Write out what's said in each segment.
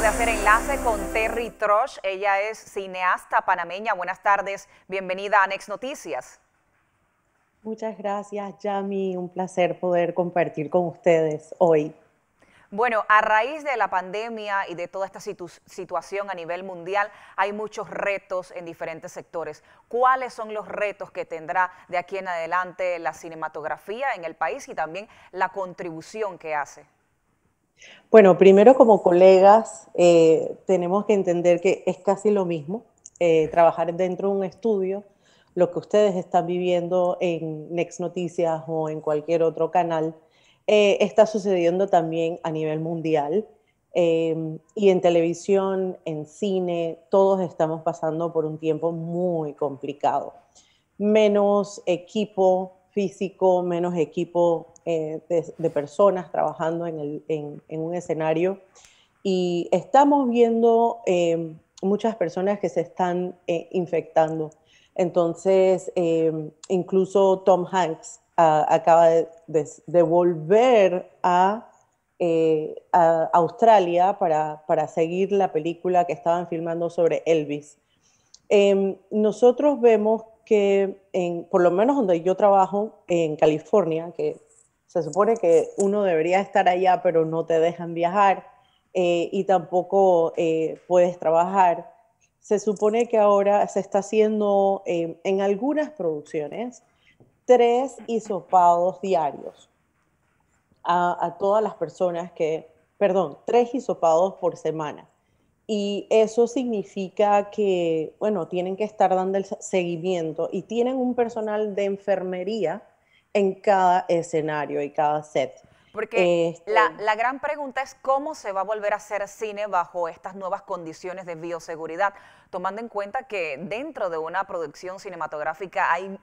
de hacer enlace con Terry Trosh. Ella es cineasta panameña. Buenas tardes, bienvenida a Next Noticias. Muchas gracias, Yami. Un placer poder compartir con ustedes hoy. Bueno, a raíz de la pandemia y de toda esta situación a nivel mundial, hay muchos retos en diferentes sectores. ¿Cuáles son los retos que tendrá de aquí en adelante la cinematografía en el país y también la contribución que hace? Bueno, primero como colegas eh, tenemos que entender que es casi lo mismo eh, trabajar dentro de un estudio, lo que ustedes están viviendo en Next Noticias o en cualquier otro canal, eh, está sucediendo también a nivel mundial. Em, y en televisión, en cine, todos estamos pasando por un tiempo muy complicado. Menos equipo, físico, menos equipo eh, de, personas trabajando en, un escenario. Y estamos viendo em, muchas personas que se están eh, infectando. Entonces, em, incluso Tom Hanks ah, acaba de, de, volver a, eh, a Australia para, para, seguir la película que estaban filmando sobre Elvis. Em, nosotros vemos que, en, por lo menos donde yo trabajo, en California, que se supone que uno debería estar allá, pero no te dejan viajar eh, y tampoco eh, puedes trabajar. Se supone que ahora se está haciendo eh, en algunas producciones tres hisopados diarios a, a todas las personas que, perdón, tres hisopados por semana y eso significa que, bueno, tienen que estar dando el seguimiento y tienen un personal de enfermería en cada escenario y cada set. Porque la, este la, gran pregunta es cómo se va a volver a hacer cine bajo estas nuevas condiciones de bioseguridad, tomando en cuenta que dentro de una producción cinematográfica hay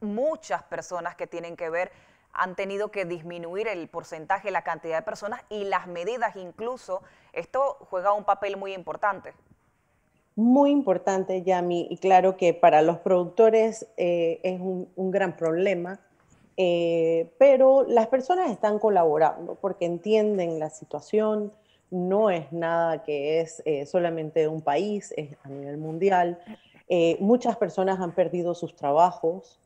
muchas personas que tienen que ver han tenido que disminuir el porcentaje, la cantidad de personas y las medidas incluso. Esto juega un papel muy importante. Muy importante, Yami, y claro que para los productores eh, es un, gran problema, eh, pero las personas están colaborando porque entienden la situación, no es nada que es eh, solamente un país, es a nivel mundial. muchas personas han perdido sus trabajos,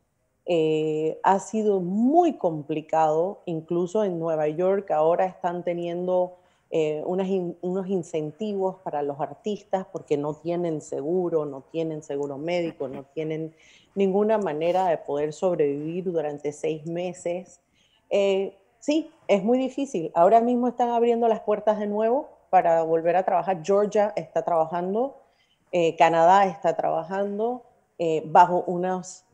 eh, ha sido muy complicado, incluso en Nueva York ahora están teniendo eh, unos incentivos para los artistas porque no tienen seguro, no tienen seguro médico, no tienen ninguna manera de poder sobrevivir durante seis meses. Eh, sí, es muy difícil. Ahora mismo están abriendo las puertas de nuevo para volver a trabajar. Georgia está trabajando, Canadá está trabajando bajo unas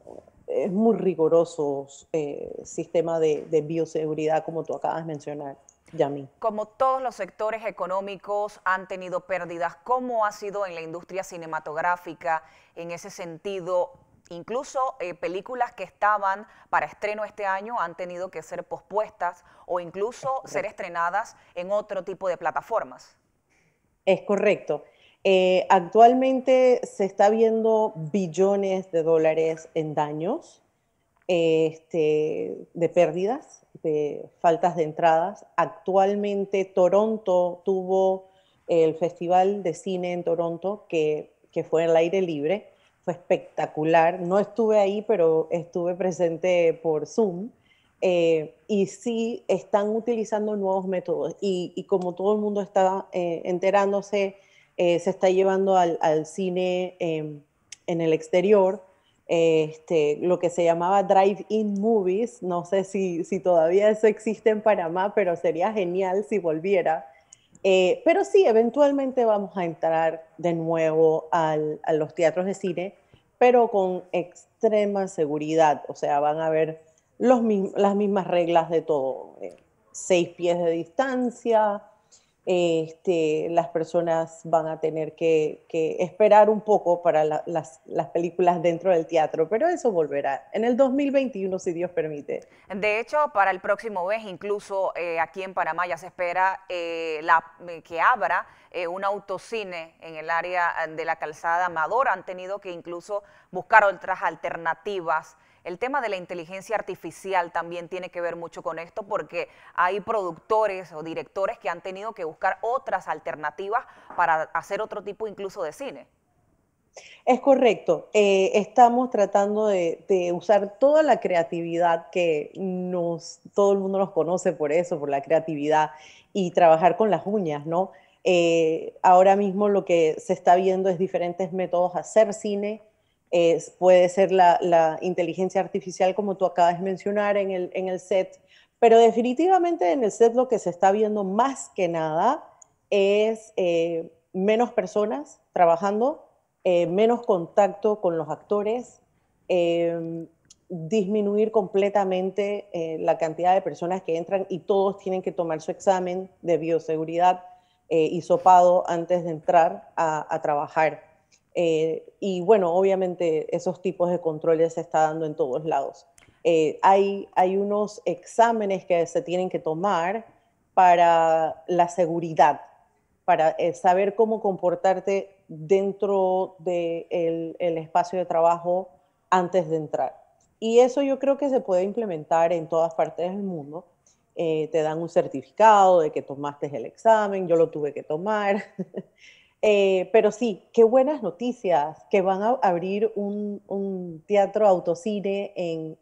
es muy riguroso eh, sistema de, bioseguridad, como tú acabas de mencionar, Yami. Como todos los sectores económicos han tenido pérdidas, ¿cómo ha sido en la industria cinematográfica en ese sentido? Incluso eh, películas que estaban para estreno este año han tenido que ser pospuestas o incluso ser estrenadas en otro tipo de plataformas. Es correcto. Eh, actualmente se está viendo billones de dólares en daños, este, de pérdidas, de faltas de entradas. Actualmente Toronto tuvo el Festival de Cine en Toronto, que, que fue el aire libre, fue espectacular. No estuve ahí, pero estuve presente por Zoom. Eh, y sí están utilizando nuevos métodos. Y, como todo el mundo está eh, enterándose, eh, se está llevando al, cine em, en el exterior, este, lo que se llamaba Drive-In Movies, no sé si, todavía eso existe en Panamá, pero sería genial si volviera. Eh, pero sí, eventualmente vamos a entrar de nuevo a los teatros de cine, pero con extrema seguridad, o sea, van a ver las mismas reglas de todo, eh, seis pies de distancia, este, las personas van a tener que, esperar un poco para las, películas dentro del teatro, pero eso volverá en el 2021, si Dios permite. De hecho, para el próximo mes, incluso eh, aquí en Panamá se espera eh, eh, que abra un autocine en el área de la calzada Amador. Han tenido que incluso buscar otras alternativas. El tema de la inteligencia artificial también tiene que ver mucho con esto porque hay productores o directores que han tenido que buscar otras alternativas para hacer otro tipo incluso de cine. Es correcto. Eh, estamos tratando de, usar toda la creatividad que nos, todo el mundo nos conoce por eso, por la creatividad, y trabajar con las uñas, ¿no? Eh, ahora mismo lo que se está viendo es diferentes métodos hacer cine, puede ser la, inteligencia artificial, como tú acabas de mencionar en el, set, pero definitivamente en el set lo que se está viendo más que nada es eh, menos personas trabajando, eh, menos contacto con los actores, em, disminuir completamente eh, la cantidad de personas que entran y todos tienen que tomar su examen de bioseguridad y sopado antes de entrar a trabajar. Eh, y bueno, obviamente esos tipos de controles se está dando en todos lados. Eh, hay, hay unos exámenes que se tienen que tomar para la seguridad, para eh, saber cómo comportarte dentro del de el espacio de trabajo antes de entrar. Y eso yo creo que se puede implementar en todas partes del mundo. te dan un certificado de que tomaste el examen, yo lo tuve que tomar. Eh, pero sí, qué buenas noticias que van a abrir un, teatro autocine en,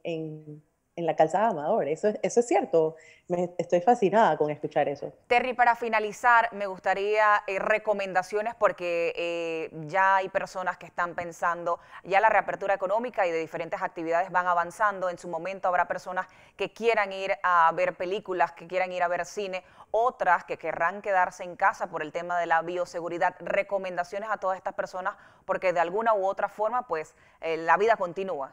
en la calzada de Amador. Eso, eso es cierto. Me, estoy fascinada con escuchar eso. Terry, para finalizar, me gustaría eh, recomendaciones porque eh, ya hay personas que están pensando, ya la reapertura económica y de diferentes actividades van avanzando. En su momento habrá personas que quieran ir a ver películas, que quieran ir a ver cine, otras que querrán quedarse en casa por el tema de la bioseguridad. Recomendaciones a todas estas personas porque de alguna u otra forma, pues, eh, la vida continúa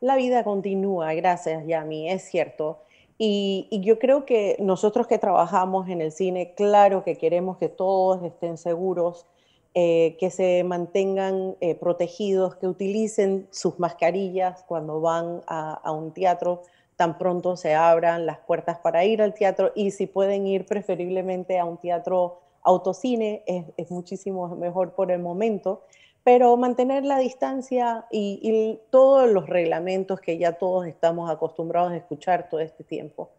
la vida continúa, gracias Yami, es cierto. Y, yo creo que nosotros que trabajamos en el cine, claro que queremos que todos estén seguros, eh, que se mantengan eh, protegidos, que utilicen sus mascarillas cuando van a, un teatro, tan pronto se abran las puertas para ir al teatro y si pueden ir preferiblemente a un teatro autocine, es, es muchísimo mejor por el momento pero mantener la distancia y, todos los reglamentos que ya todos estamos acostumbrados a escuchar todo este tiempo.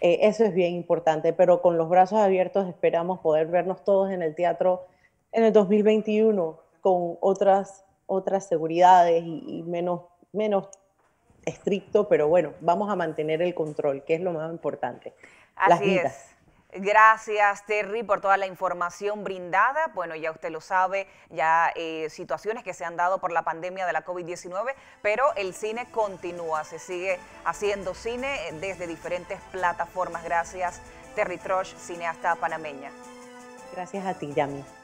Eh, eso es bien importante, pero con los brazos abiertos esperamos poder vernos todos en el teatro en el 2021 con otras, otras seguridades y, menos, menos estricto, pero bueno, vamos a mantener el control, que es lo más importante. Así Las es. Gracias, Terry, por toda la información brindada. Bueno, ya usted lo sabe, ya eh, situaciones que se han dado por la pandemia de la COVID-19, pero el cine continúa, se sigue haciendo cine eh, desde diferentes plataformas. Gracias, Terry Trosh, cineasta panameña. Gracias a ti, Yami.